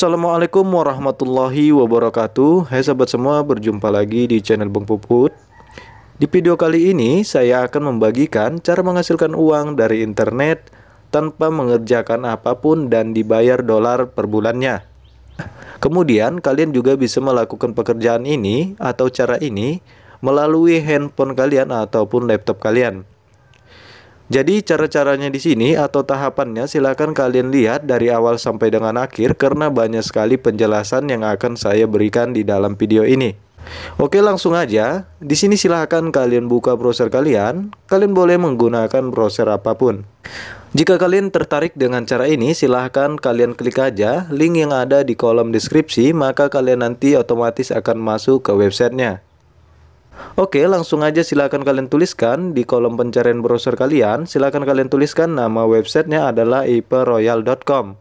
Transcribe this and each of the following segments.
Assalamualaikum warahmatullahi wabarakatuh Hai sahabat semua, berjumpa lagi di channel Bung Puput Di video kali ini, saya akan membagikan cara menghasilkan uang dari internet Tanpa mengerjakan apapun dan dibayar dolar per bulannya Kemudian, kalian juga bisa melakukan pekerjaan ini atau cara ini Melalui handphone kalian ataupun laptop kalian jadi cara-caranya di sini atau tahapannya silahkan kalian lihat dari awal sampai dengan akhir karena banyak sekali penjelasan yang akan saya berikan di dalam video ini. Oke langsung aja, di sini silahkan kalian buka browser kalian, kalian boleh menggunakan browser apapun. Jika kalian tertarik dengan cara ini, silahkan kalian klik aja link yang ada di kolom deskripsi, maka kalian nanti otomatis akan masuk ke websitenya. Oke, langsung aja silakan kalian tuliskan di kolom pencarian browser kalian. Silakan kalian tuliskan nama websitenya adalah iperroyal.com.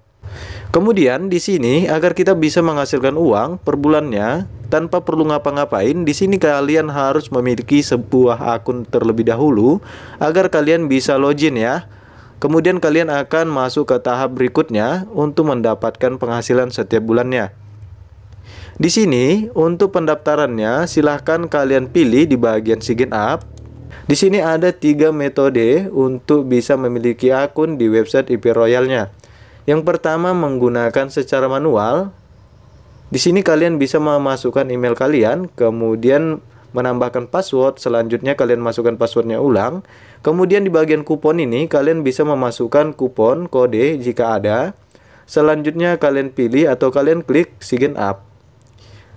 Kemudian di sini agar kita bisa menghasilkan uang per bulannya tanpa perlu ngapa-ngapain, di sini kalian harus memiliki sebuah akun terlebih dahulu agar kalian bisa login ya. Kemudian kalian akan masuk ke tahap berikutnya untuk mendapatkan penghasilan setiap bulannya. Di sini untuk pendaftarannya silahkan kalian pilih di bagian sign up. Di sini ada tiga metode untuk bisa memiliki akun di website IP Royalnya. Yang pertama menggunakan secara manual. Di sini kalian bisa memasukkan email kalian, kemudian menambahkan password, selanjutnya kalian masukkan passwordnya ulang. Kemudian di bagian kupon ini kalian bisa memasukkan kupon kode jika ada. Selanjutnya kalian pilih atau kalian klik sign up.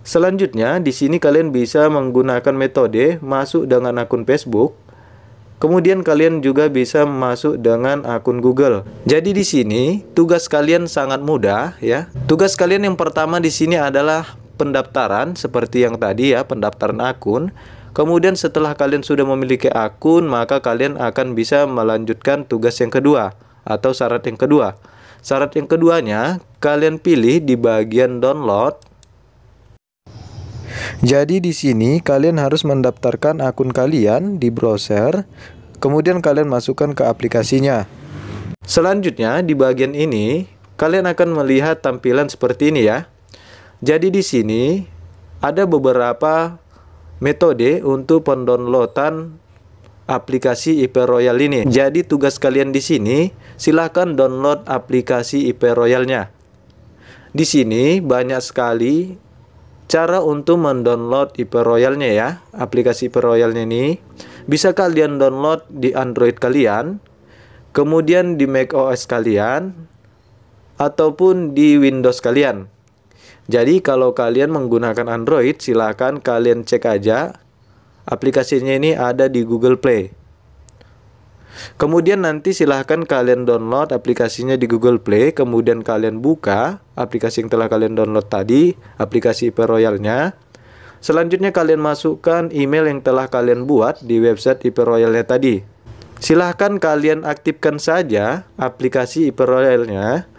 Selanjutnya, di sini kalian bisa menggunakan metode masuk dengan akun Facebook. Kemudian kalian juga bisa masuk dengan akun Google. Jadi di sini tugas kalian sangat mudah ya. Tugas kalian yang pertama di sini adalah pendaftaran seperti yang tadi ya, pendaftaran akun. Kemudian setelah kalian sudah memiliki akun, maka kalian akan bisa melanjutkan tugas yang kedua atau syarat yang kedua. Syarat yang keduanya, kalian pilih di bagian download jadi di sini kalian harus mendaftarkan akun kalian di browser, kemudian kalian masukkan ke aplikasinya. Selanjutnya di bagian ini kalian akan melihat tampilan seperti ini ya. Jadi di sini ada beberapa metode untuk pendownloadan aplikasi IP Royal ini. Jadi tugas kalian di sini silahkan download aplikasi IP Royalnya. Di sini banyak sekali cara untuk mendownload IP Royalnya ya aplikasi IP Royalnya ini bisa kalian download di Android kalian kemudian di macOS kalian ataupun di Windows kalian jadi kalau kalian menggunakan Android silahkan kalian cek aja aplikasinya ini ada di Google Play Kemudian nanti silahkan kalian download aplikasinya di Google Play, kemudian kalian buka aplikasi yang telah kalian download tadi, aplikasi IP Royalnya. Selanjutnya kalian masukkan email yang telah kalian buat di website IP Royalnya tadi. Silahkan kalian aktifkan saja aplikasi IP Royalnya.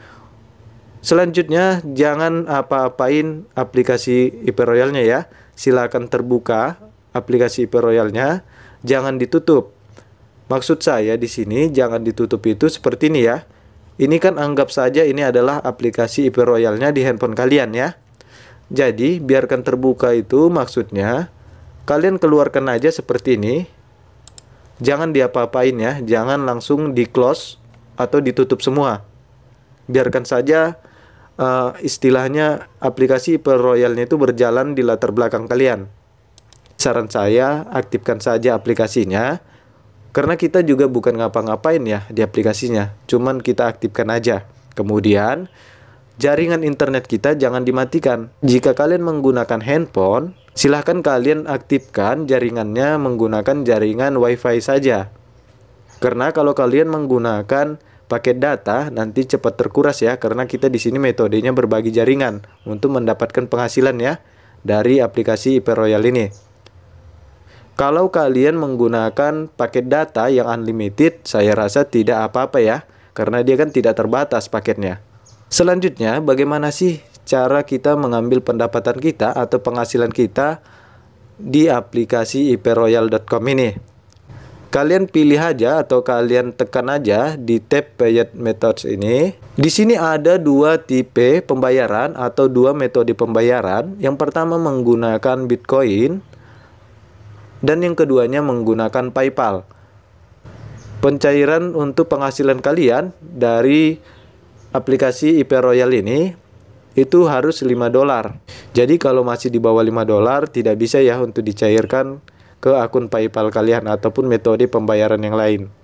Selanjutnya jangan apa-apain aplikasi IP Royalnya ya. Silahkan terbuka aplikasi IP Royalnya, jangan ditutup. Maksud saya di sini jangan ditutup itu seperti ini ya. Ini kan anggap saja ini adalah aplikasi IP Royalnya di handphone kalian ya. Jadi biarkan terbuka itu maksudnya kalian keluarkan aja seperti ini. Jangan diapa-apain ya, jangan langsung di close atau ditutup semua. Biarkan saja uh, istilahnya aplikasi IP Royalnya itu berjalan di latar belakang kalian. Saran saya aktifkan saja aplikasinya karena kita juga bukan ngapa-ngapain ya di aplikasinya, cuman kita aktifkan aja. Kemudian, jaringan internet kita jangan dimatikan. Jika kalian menggunakan handphone, silahkan kalian aktifkan jaringannya menggunakan jaringan WiFi saja. Karena kalau kalian menggunakan paket data nanti cepat terkuras ya karena kita di sini metodenya berbagi jaringan untuk mendapatkan penghasilan ya dari aplikasi IP ini. Kalau kalian menggunakan paket data yang unlimited, saya rasa tidak apa-apa ya, karena dia kan tidak terbatas paketnya. Selanjutnya, bagaimana sih cara kita mengambil pendapatan kita atau penghasilan kita di aplikasi iperoyal.com ini? Kalian pilih aja atau kalian tekan aja di tab Payet Methods ini. Di sini ada dua tipe pembayaran atau dua metode pembayaran. Yang pertama menggunakan Bitcoin, dan yang keduanya menggunakan PayPal. Pencairan untuk penghasilan kalian dari aplikasi IP Royal ini itu harus 5 dolar. Jadi kalau masih di bawah 5 dolar tidak bisa ya untuk dicairkan ke akun PayPal kalian ataupun metode pembayaran yang lain.